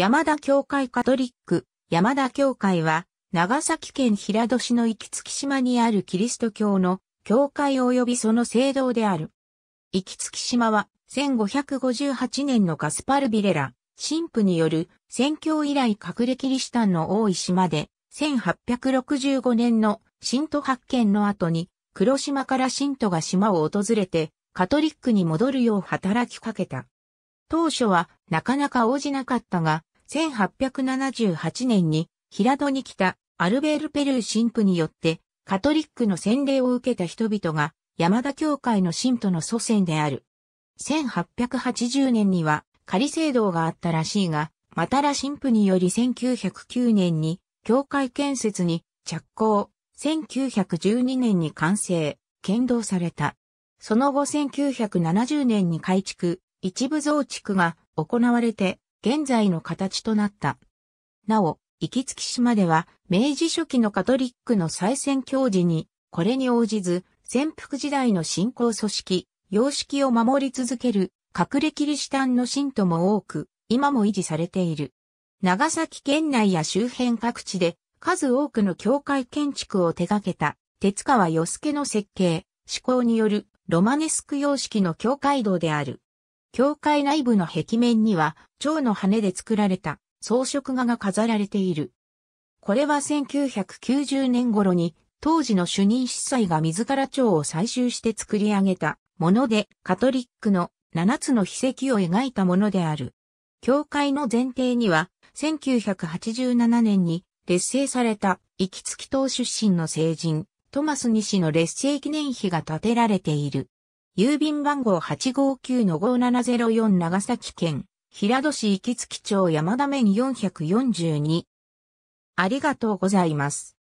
山田教会カトリック、山田教会は、長崎県平戸市の行き月島にあるキリスト教の教会及びその聖堂である。行き月島は、1558年のガスパルビレラ、神父による宣教以来隠れキリシタンの多い島で、1865年の神徒発見の後に、黒島から神徒が島を訪れて、カトリックに戻るよう働きかけた。当初はなかなか応じなかったが、1878年に平戸に来たアルベール・ペルー神父によってカトリックの洗礼を受けた人々が山田教会の神徒の祖先である。1880年には仮聖堂があったらしいが、またら神父により1909年に教会建設に着工、1912年に完成、建道された。その後1970年に改築、一部増築が行われて現在の形となった。なお、行き島では、明治初期のカトリックの再選教示に、これに応じず、潜伏時代の信仰組織、様式を守り続ける、隠れキリシタンの信徒も多く、今も維持されている。長崎県内や周辺各地で、数多くの教会建築を手掛けた、鉄川与助の設計、思考によるロマネスク様式の教会堂である。教会内部の壁面には、蝶の羽で作られた装飾画が飾られている。これは1990年頃に、当時の主任司祭が自ら蝶を採集して作り上げたもので、カトリックの7つの秘跡を描いたものである。教会の前提には、1987年に劣勢された、行きつき島出身の聖人、トマス西の劣勢記念碑が建てられている。郵便番号859-5704長崎県、平戸市行月町山田面442。ありがとうございます。